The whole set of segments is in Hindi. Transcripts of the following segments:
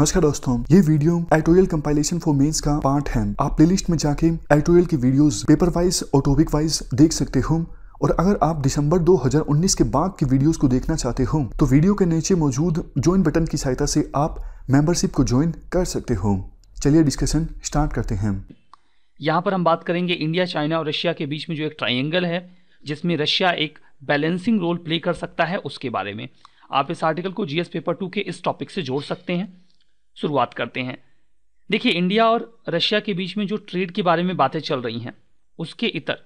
नमस्कार दोस्तों ये video editorial compilation for mains का पार्ट है आप प्लेलिस्ट में जाके एटोरियल की वीडियोस पेपर वाइज और टॉपिक वाइज देख सकते हो और अगर आप दिसंबर 2019 के बाद की वीडियोस को देखना चाहते हो तो वीडियो के नीचे मौजूद ज्वाइन बटन की सहायता से आप मेंबरशिप को ज्वाइन कर सकते हो चलिए डिस्कशन स्टार्ट करते हैं यहाँ पर हम बात करेंगे इंडिया चाइना और रशिया के बीच में जो एक ट्राइंगल है जिसमें रशिया एक बैलेंसिंग रोल प्ले कर सकता है उसके बारे में आप इस आर्टिकल को जीएस पेपर टू के इस टॉपिक से जोड़ सकते हैं शुरुआत करते हैं देखिए इंडिया और रशिया के बीच में जो ट्रेड के बारे में बातें चल रही हैं उसके इतर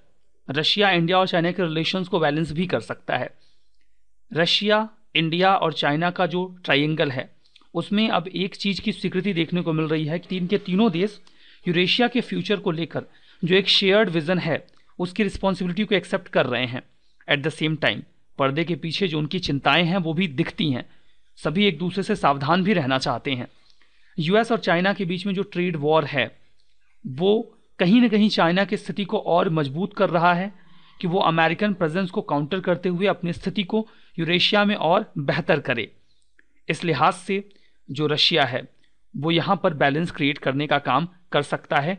रशिया इंडिया और चाइना के रिलेशंस को बैलेंस भी कर सकता है रशिया इंडिया और चाइना का जो ट्राइंगल है उसमें अब एक चीज़ की स्वीकृति देखने को मिल रही है कि तीन के तीनों देश यूरेशिया के फ्यूचर को लेकर जो एक शेयर्ड विज़न है उसकी रिस्पॉन्सिबिलिटी को एक्सेप्ट कर रहे हैं एट द सेम टाइम पर्दे के पीछे जो उनकी चिंताएं हैं वो भी दिखती हैं सभी एक दूसरे से सावधान भी रहना चाहते हैं यूएस और चाइना के बीच में जो ट्रेड वॉर है वो कहीं ना कहीं चाइना की स्थिति को और मजबूत कर रहा है कि वो अमेरिकन प्रेजेंस को काउंटर करते हुए अपनी स्थिति को यूरेशिया में और बेहतर करे इस लिहाज से जो रशिया है वो यहाँ पर बैलेंस क्रिएट करने का काम कर सकता है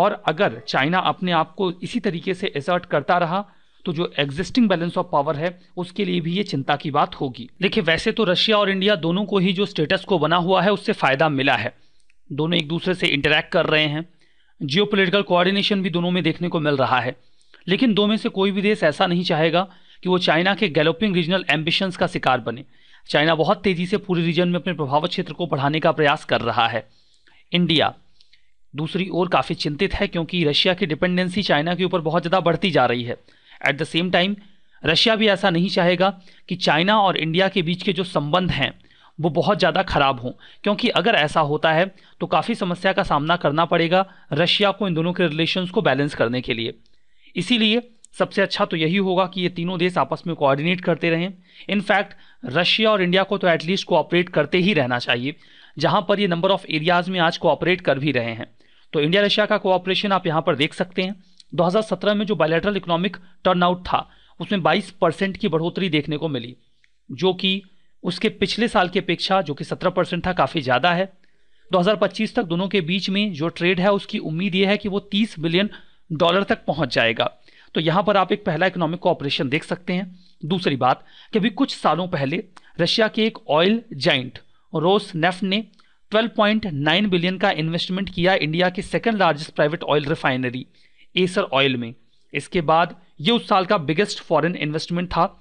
और अगर चाइना अपने आप को इसी तरीके से एसर्ट करता रहा तो जो एग्जिस्टिंग बैलेंस ऑफ पावर है उसके लिए भी ये चिंता की बात होगी देखिए वैसे तो रशिया और इंडिया दोनों को ही जो स्टेटस को बना हुआ है उससे फ़ायदा मिला है दोनों एक दूसरे से इंटरेक्ट कर रहे हैं जियो पोलिटिकल कोऑर्डिनेशन भी दोनों में देखने को मिल रहा है लेकिन दो में से कोई भी देश ऐसा नहीं चाहेगा कि वो चाइना के गैलोपिंग रीजनल एम्बिशंस का शिकार बने चाइना बहुत तेज़ी से पूरे रीजन में अपने प्रभाव क्षेत्र को बढ़ाने का प्रयास कर रहा है इंडिया दूसरी ओर काफ़ी चिंतित है क्योंकि रशिया की डिपेंडेंसी चाइना के ऊपर बहुत ज़्यादा बढ़ती जा रही है at the same time Russia भी ऐसा नहीं चाहेगा कि चाइना और इंडिया के बीच के जो संबंध हैं वो बहुत ज़्यादा ख़राब हों क्योंकि अगर ऐसा होता है तो काफ़ी समस्या का सामना करना पड़ेगा रशिया को इन दोनों के रिलेशंस को बैलेंस करने के लिए इसीलिए सबसे अच्छा तो यही होगा कि ये तीनों देश आपस में कोऑर्डिनेट करते रहें इनफैक्ट रशिया और इंडिया को तो एटलीस्ट कोऑपरेट करते ही रहना चाहिए जहां पर ये नंबर ऑफ एरियाज़ में आज कोऑपरेट कर भी रहे हैं तो इंडिया रशिया का कोऑपरेशन आप यहाँ पर देख सकते हैं 2017 में जो बायलेटरल इकोनॉमिक टर्नआउट था उसमें 22 परसेंट की बढ़ोतरी देखने को मिली जो कि उसके पिछले साल की अपेक्षा जो कि 17 परसेंट था काफ़ी ज़्यादा है 2025 तक दोनों के बीच में जो ट्रेड है उसकी उम्मीद ये है कि वो 30 बिलियन डॉलर तक पहुंच जाएगा तो यहाँ पर आप एक पहला इकोनॉमिक ऑपरेशन देख सकते हैं दूसरी बात कि अभी कुछ सालों पहले रशिया के एक ऑयल जाइंट रोस नेफ ने 12.9 बिलियन का इन्वेस्टमेंट किया इंडिया के second largest private oil refinery Essar oil में इसके बाद ये उस साल का बिगेस्ट फॉरेन इन्वेस्टमेंट था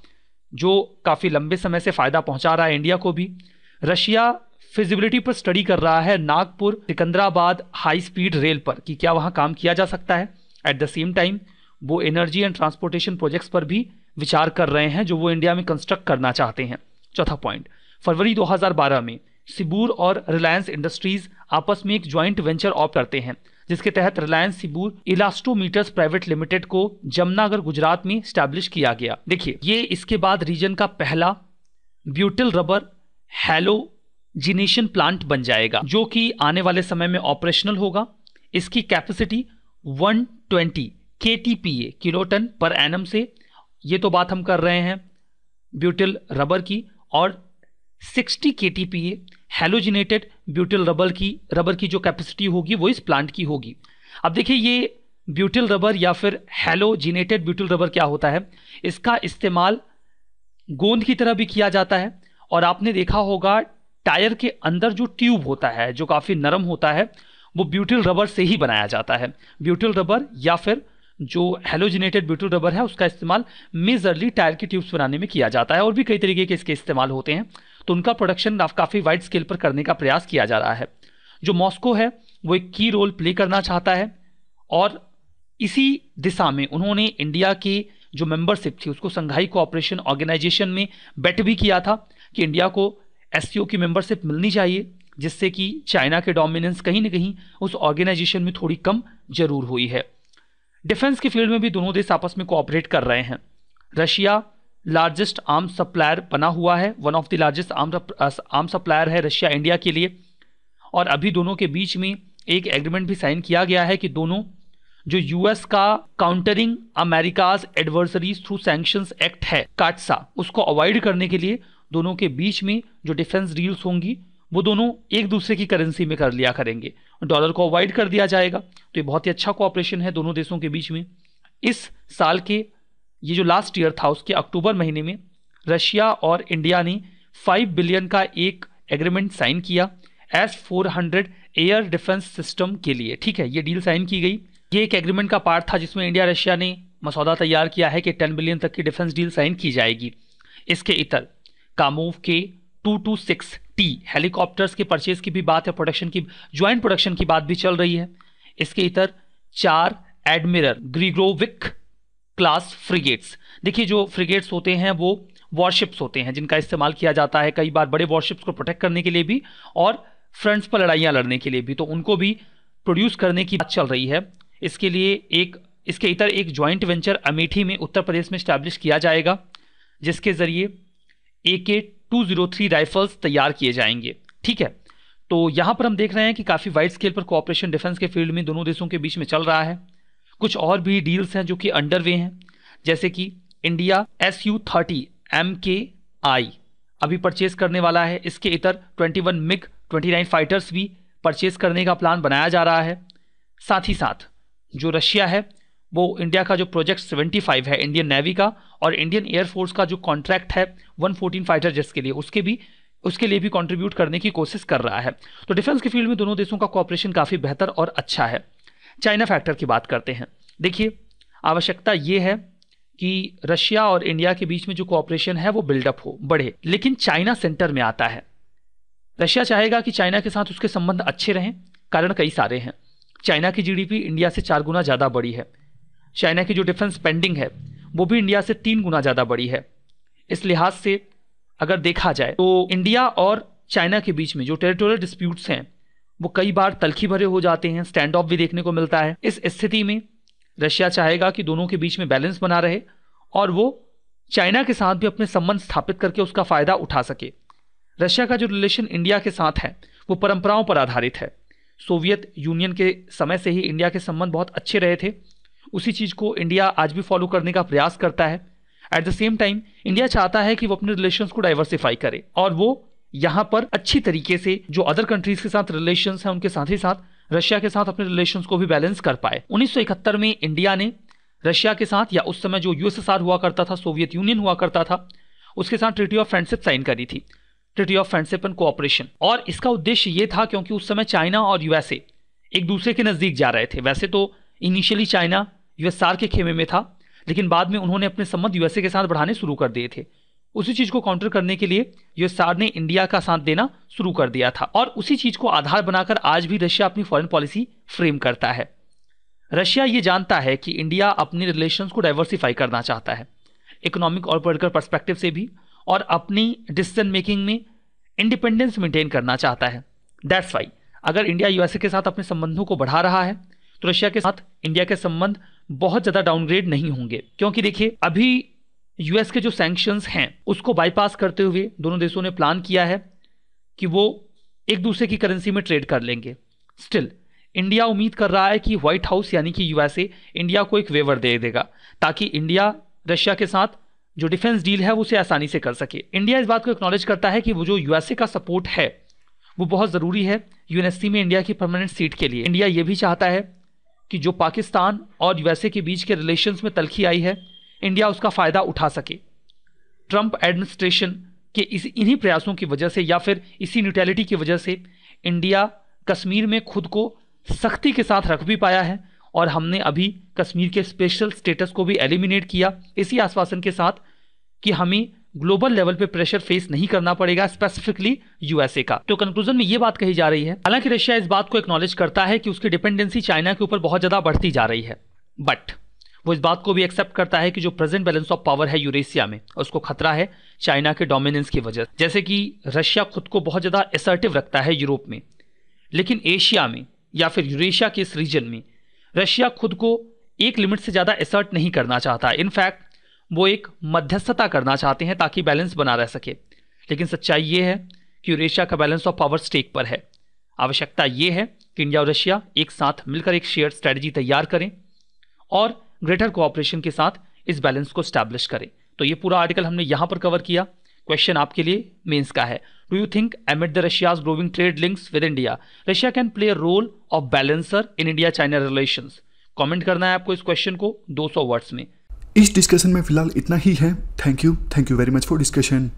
जो काफ़ी लंबे समय से फ़ायदा पहुंचा रहा है इंडिया को भी रशिया फिजिबिलिटी पर स्टडी कर रहा है Nagpur Secunderabad high speed rail पर कि क्या वहाँ काम किया जा सकता है एट द सेम टाइम वो एनर्जी एंड ट्रांसपोर्टेशन प्रोजेक्ट्स पर भी विचार कर रहे हैं जो वो इंडिया में कंस्ट्रक्ट करना चाहते हैं चौथा पॉइंट फरवरी 2012 में सिबूर और रिलायंस इंडस्ट्रीज आपस में एक ज्वाइंट वेंचर ऑप करते हैं जिसके तहत Reliance Sibur elastomers private limited को जमुनागर गुजरात में स्टैब्लिश किया गया देखिए ये इसके बाद रीजन का पहला butyl rubber halogenation plant बन जाएगा जो कि आने वाले समय में ऑपरेशनल होगा इसकी कैपेसिटी 120 ट्वेंटी के टी पी ए किलोटन पर एनम से ये तो बात हम कर रहे हैं ब्यूटिल रबर की और 60 K T P A halogenated butyl rubber की रबर की जो कैपेसिटी होगी वो इस प्लांट की होगी अब देखिए ये ब्यूटिल रबर या फिर हेलोजिनेटेड ब्यूटिल रबर क्या होता है इसका इस्तेमाल गोंद की तरह भी किया जाता है और आपने देखा होगा टायर के अंदर जो ट्यूब होता है जो काफ़ी नरम होता है वो ब्यूटिल रबर से ही बनाया जाता है ब्यूटिल रबर या फिर जो हेलोजिनेटेड ब्यूटिल रबर है उसका इस्तेमाल मेजरली टायर की ट्यूब्स बनाने में किया जाता है और भी कई तरीके के इसके इस्तेमाल होते हैं तो उनका प्रोडक्शन काफ़ी वाइड स्केल पर करने का प्रयास किया जा रहा है जो मॉस्को है वो एक की रोल प्ले करना चाहता है और इसी दिशा में उन्होंने इंडिया की जो मेंबरशिप थी उसको संघाई कोऑपरेशन ऑर्गेनाइजेशन में बैठ भी किया था कि इंडिया को एस की मेंबरशिप मिलनी चाहिए जिससे कि चाइना के डोमिनेंस कहीं ना कहीं उस ऑर्गेनाइजेशन में थोड़ी कम जरूर हुई है डिफेंस के फील्ड में भी दोनों देश आपस में कोऑपरेट कर रहे हैं रशिया लार्जेस्ट आर्म सप्लायर बना हुआ है one of the largest arm arm supplier है रशिया इंडिया के लिए और अभी दोनों के बीच में एक एग्रीमेंट भी साइन किया गया है कि दोनों जो यूएस का countering America's adversaries through sanctions act है काटसा उसको अवॉइड करने के लिए दोनों के बीच में जो डिफेंस डील्स होंगी वो दोनों एक दूसरे की करेंसी में कर लिया करेंगे डॉलर को अवॉइड कर दिया जाएगा तो ये बहुत ही अच्छा कोऑपरेशन है दोनों देशों के बीच में इस साल के ये जो लास्ट ईयर था उसके अक्टूबर महीने में रशिया और इंडिया ने 5 बिलियन का एक एग्रीमेंट साइन किया एस 400 एयर डिफेंस सिस्टम के लिए ठीक है ये डील साइन की गई ये एक एग्रीमेंट का पार्ट था जिसमें इंडिया रशिया ने मसौदा तैयार किया है कि 10 बिलियन तक की डिफेंस डील साइन की जाएगी इसके इतर कामोव के two two six T helicopters के परचेज की भी बात है प्रोडक्शन की ज्वाइंट प्रोडक्शन की बात भी चल रही है इसके इतर चार एडमिरल ग्रीग्रोविक क्लास फ्रिगेट्स देखिए जो फ्रिगेट्स होते हैं वो वॉरशिप्स होते हैं जिनका इस्तेमाल किया जाता है कई बार बड़े वॉरशिप्स को प्रोटेक्ट करने के लिए भी और फ्रंट्स पर लड़ाइयाँ लड़ने के लिए भी तो उनको भी प्रोड्यूस करने की बात चल रही है इसके लिए एक इसके इतर एक जॉइंट वेंचर अमेठी में उत्तर प्रदेश में स्टैब्लिश किया जाएगा जिसके ज़रिए ए के टू जीरो थ्री राइफल्स तैयार किए जाएंगे ठीक है तो यहाँ पर हम देख रहे हैं कि काफ़ी वाइड स्केल पर कॉपरेशन डिफेंस के फील्ड में दोनों देशों के बीच में चल रहा है कुछ और भी डील्स हैं जो कि अंडर वे हैं जैसे कि India S U thirty M K I अभी परचेस करने वाला है इसके इतर 21 मिग नाइन फाइटर्स भी परचेज करने का प्लान बनाया जा रहा है साथ ही साथ जो रशिया है वो इंडिया का जो प्रोजेक्ट 75 है इंडियन नेवी का और इंडियन एयरफोर्स का जो कॉन्ट्रैक्ट है 114 फाइटर जेट्स के लिए उसके भी उसके लिए भी कंट्रीब्यूट करने की कोशिश कर रहा है तो डिफेंस के फील्ड में दोनों देशों का कॉपरेशन काफ़ी बेहतर और अच्छा है चाइना फैक्टर की बात करते हैं देखिए आवश्यकता ये है कि रशिया और इंडिया के बीच में जो कॉपरेशन है वो बिल्डअप हो बढ़े लेकिन चाइना सेंटर में आता है रशिया चाहेगा कि चाइना के साथ उसके संबंध अच्छे रहें कारण कई सारे हैं चाइना की जीडीपी इंडिया से चार गुना ज़्यादा बड़ी है चाइना की जो डिफेंस स्पेंडिंग है वो भी इंडिया से तीन गुना ज़्यादा बड़ी है इस लिहाज से अगर देखा जाए तो इंडिया और चाइना के बीच में जो टेरिटोरियल डिस्प्यूट्स हैं वो कई बार तलखी भरे हो जाते हैं स्टैंड ऑफ भी देखने को मिलता है इस स्थिति में रशिया चाहेगा कि दोनों के बीच में बैलेंस बना रहे और वो चाइना के साथ भी अपने संबंध स्थापित करके उसका फ़ायदा उठा सके रशिया का जो रिलेशन इंडिया के साथ है वो परंपराओं पर आधारित है सोवियत यूनियन के समय से ही इंडिया के संबंध बहुत अच्छे रहे थे उसी चीज़ को इंडिया आज भी फॉलो करने का प्रयास करता है at the same time India चाहता है कि वो अपने रिलेशन को डाइवर्सिफाई करे और वो यहाँ पर अच्छी तरीके से जो अदर कंट्रीज के साथ रिलेशन है उनके साथ ही साथ रशिया के साथ अपने रिलेशन को भी बैलेंस कर पाए उन्नीस में इंडिया ने रशिया के साथ या उस समय जो यूएसएसआर हुआ करता था सोवियत यूनियन हुआ करता था उसके साथ ट्रिटी ऑफ फ्रेंडशिप साइन करी थी treaty of friendship and cooperation और इसका उद्देश्य ये था क्योंकि उस समय चाइना और यूएसए एक दूसरे के नज़दीक जा रहे थे वैसे तो इनिशियली चाइना यूएसआर के खेमे में था लेकिन बाद में उन्होंने अपने संबंध यूएसए के साथ बढ़ाने शुरू कर दिए थे उसी चीज़ को काउंटर करने के लिए यूएसआर ने इंडिया का साथ देना शुरू कर दिया था और उसी चीज़ को आधार बनाकर आज भी रशिया अपनी फॉरेन पॉलिसी फ्रेम करता है रशिया ये जानता है कि इंडिया अपने रिलेशन को डाइवर्सिफाई करना चाहता है इकोनॉमिक और पोलिटिकल परस्पेक्टिव से भी और अपनी डिसीजन मेकिंग में इंडिपेंडेंस मेंटेन करना चाहता है दैट्स वाई अगर इंडिया यूएसए के साथ अपने संबंधों को बढ़ा रहा है तो रशिया के साथ इंडिया के संबंध बहुत ज़्यादा डाउनग्रेड नहीं होंगे क्योंकि देखिए अभी यूएस के जो सैंक्शंस हैं उसको बाईपास करते हुए दोनों देशों ने प्लान किया है कि वो एक दूसरे की करेंसी में ट्रेड कर लेंगे स्टिल इंडिया उम्मीद कर रहा है कि व्हाइट हाउस यानी कि यूएसए इंडिया को एक वेवर दे देगा ताकि इंडिया रशिया के साथ जो डिफेंस डील है वो उसे आसानी से कर सके इंडिया इस बात को एक्नॉलेज करता है कि वो जो यूएसए का सपोर्ट है वो बहुत ज़रूरी है यूएनएससी में इंडिया की परमानेंट सीट के लिए इंडिया ये भी चाहता है कि जो पाकिस्तान और यूएसए के बीच के रिलेशंस में तलखी आई है इंडिया उसका फ़ायदा उठा सके ट्रंप एडमिनिस्ट्रेशन के इस इन्हीं प्रयासों की वजह से या फिर इसी न्यूट्रैलिटी की वजह से इंडिया कश्मीर में खुद को सख्ती के साथ रख भी पाया है और हमने अभी कश्मीर के स्पेशल स्टेटस को भी एलिमिनेट किया इसी आश्वासन के साथ कि हमें ग्लोबल लेवल पे प्रेशर फेस नहीं करना पड़ेगा स्पेसिफिकली यूएसए का तो कंक्लूजन में ये बात कही जा रही है हालांकि रशिया इस बात को एक्नॉलेज करता है कि उसकी डिपेंडेंसी चाइना के ऊपर बहुत ज़्यादा बढ़ती जा रही है बट वो इस बात को भी एक्सेप्ट करता है कि जो प्रेजेंट बैलेंस ऑफ पावर है यूरेशिया में उसको खतरा है चाइना के डोमिनेंस की वजह जैसे कि रशिया खुद को बहुत ज़्यादा एसर्टिव रखता है यूरोप में लेकिन एशिया में या फिर यूरेशिया के इस रीजन में रशिया खुद को एक लिमिट से ज़्यादा एसर्ट नहीं करना चाहता इनफैक्ट वो एक मध्यस्थता करना चाहते हैं ताकि बैलेंस बना रह सके लेकिन सच्चाई ये है कि यूरेशिया का बैलेंस ऑफ पावर स्टेक पर है आवश्यकता ये है कि इंडिया और रशिया एक साथ मिलकर एक शेयर स्ट्रैटेजी तैयार करें और ग्रेटर कोऑपरेशन के साथ इस बैलेंस को स्टैब्लिश करें तो ये पूरा आर्टिकल हमने यहाँ पर कवर किया क्वेश्चन आपके लिए मेंस का है do you think amid the Russia's growing trade links with India Russia can play a role of balancer in India China relation comment करना है आपको इस क्वेश्चन को 200 वर्ड्स में इस डिस्कशन में फिलहाल इतना ही है thank you thank you very much for discussion